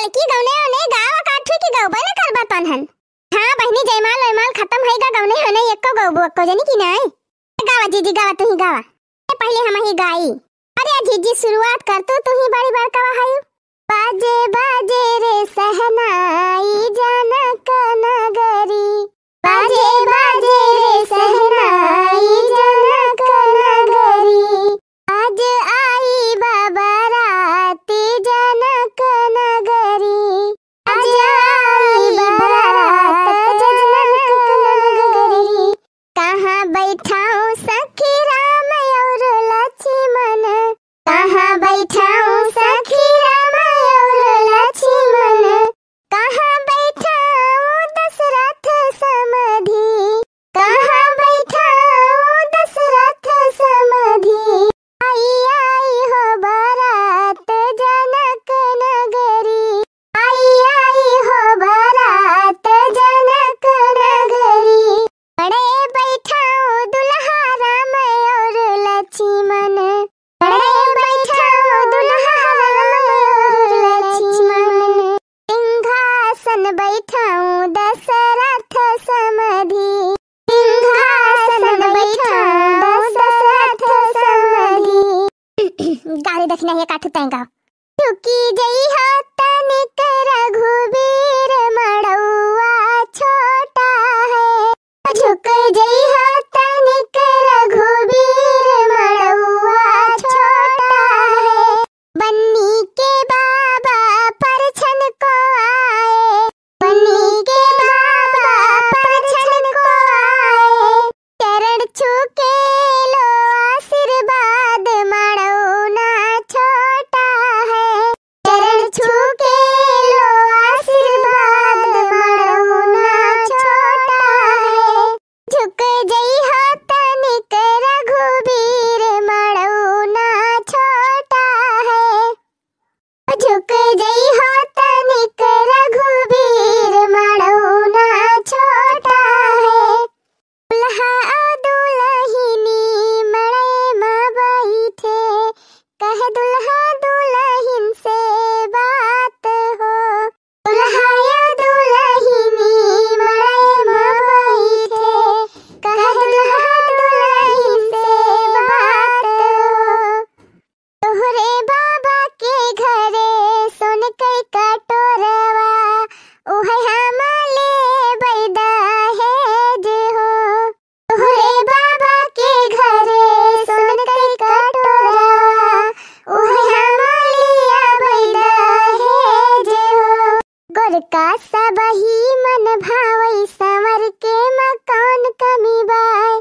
लड़की गौने होने गाव काठू की गौबे न कर बतन हन हां बहनी जयमाल वयमाल खत्म है गा गौने होने एक को गौबो को जनी की नहीं गावा जीजी गावा तू ही गावा पहले हम ही गाई अरे जीजी शुरुआत कर तू तो तू ही बड़ी बड़का हायू बाजे बाजे देखना है काठु तैंगा टुकी जई हो वही मन भावई संवर के मकान कमी बाय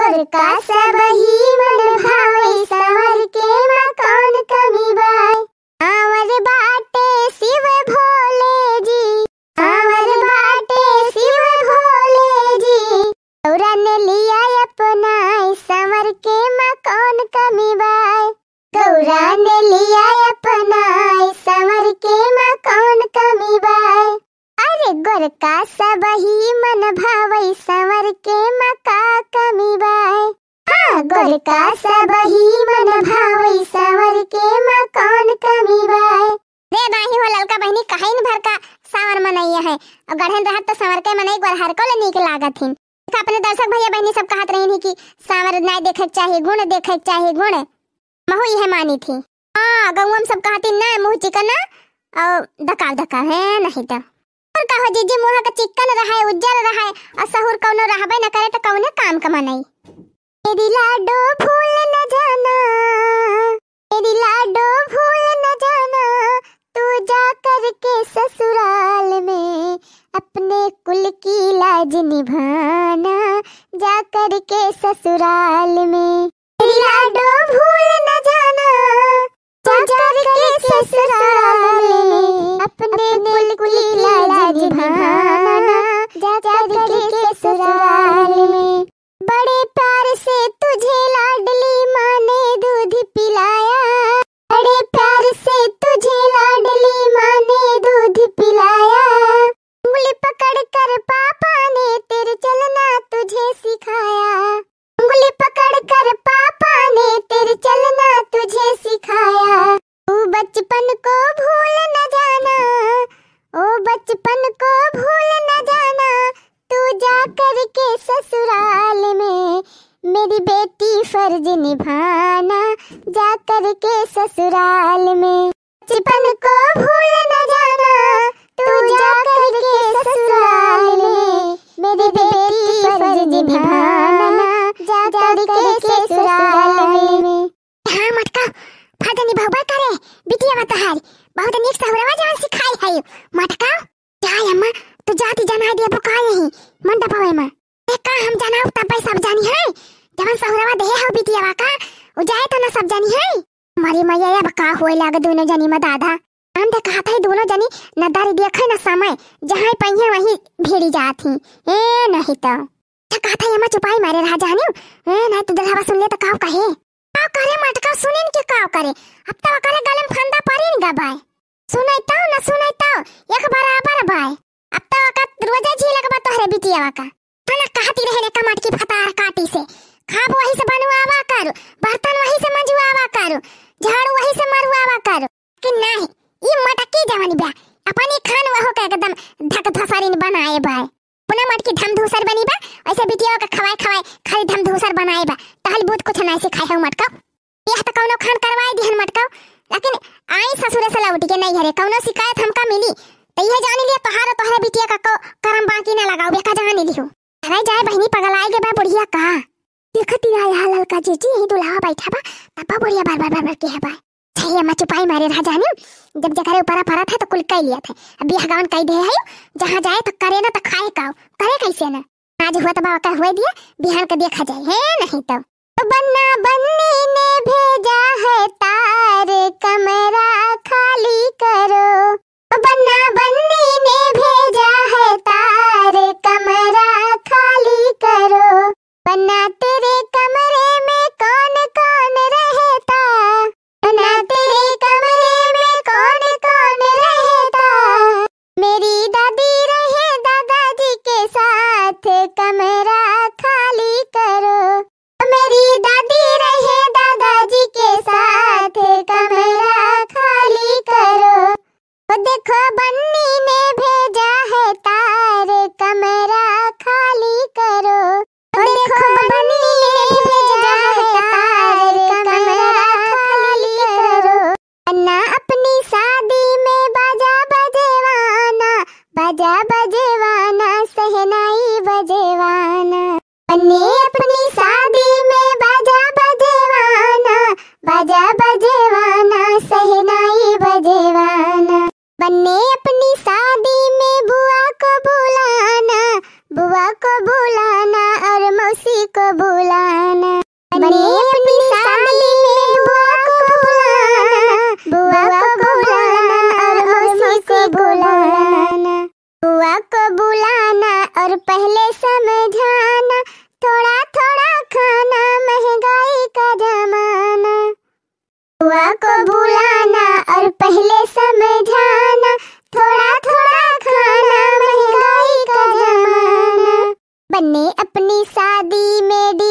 पर का सब ही मन भावई संवर के मकान कमी बाय आवर बाटे शिव भो ईश्वर का सबही मन भावई सावर के मकान कमी बाय रे बाही हो ललका बहनी कहिन भर का सावर मनैया है और गढ़न रहत तो सावर के मनई गोरहर को निक लागत हिन अपने दर्शक भैया बहनी सब कहत रहिन कि सावर ना देखक चाहिए गुण देखक चाहिए गुण महु यह मानी थी हां गौम सब कहती ना मुंह चिकन और धकाव धका है नहीं तो और कहो जीजी मुंह का चिकन रहा है उज्जर रहा है और सहूर कौनो रहबे ना करे तो कौनो काम कमानई दिला डो फूल फर्ज निभाना जा कर के ससुराल में चिपन को भूल न जाना तू जा कर के ससुराल में मेरी बेटी फर्ज निभाना जा कर के ससुराल में हाँ मटका फर्ज निभावा करे बिटिया मत हार बहुत नेक सहरवा जान सिखाई है मटका जा अम्मा तू जाती जाना दिया बुका यही मंडप हवे में का हम जाना तब सब जानी है जवन सहरावा देह हो बिटियावा का उ जाए तो ना सब जानी है मरी मैया अब का होए लागे दोनों जानी में दादा हम दे कहा था दोनों जानी न दारी देख न समय जहां पहिए वही भेड़ी जात ही ए नहीं तो अच्छा कहा था यमा चुपाई मारे रहा जानी ए नहीं तो दलहवा सुन ले तो काव कहे काव करे मटका सुनिन के काव करे अब तो करे गलम फंदा परिन भाई सुनै गबाए न सुनै सुनैताओ एक बार आ बराबर भाई अब तो का रोजे झीलक बा तोहरे बिटियावा का तना कहती रहे ने का मटकी फटा बनाए बा तहल बहुत कुछ ना सिखाए हो मटकव यह तो कौनो खान करवाए दिहन मटकव लेकिन आई ससुरे से लौट के नहीं हरे कौनो शिकायत हमका मिली तो यह जान लिया तोहार तोहरे बिटिया का को करम बाकी ना लगाओ बेका जान ली लियो अरे जाए बहनी पगल आए गे बा बुढ़िया का देखती रहा यहाँ ललका जीजी यही दुल्हा बैठा बा पापा बुढ़िया बार बार बार बार के है बा चाहिए मैं छुपाई मारे रहा जाने जब जगह ऊपर पड़ा था तो कुल कह लिया था अब यह गाँव कह दे है जहां जाए तो करे ना तो खाए का करे कैसे ना आज हुआ तो बाबा का हुआ दिया बिहान का देखा जाए है नहीं तो, तो बनना बनने ने भेजा है देखो बन्नी ने भेजा है तार कमरा खाली करो देखो बन्नी ने भेजा है तार कमरा खाली करो अन्ना अपनी शादी में बजा बजेवाना बजा बजेवाना सहनाई बजेवाना बन्नी अपनी शादी में बजा बजेवाना बजा बजे बने अपनी शादी में बुआ को बुलाना बुआ को बुलाना और मौसी को बुलाना बने अपनी शादी में बुआ को बुलाना बुआ को बुलाना और मौसी को बुलाना बुआ को बुलाना और पहले समझाना शादी में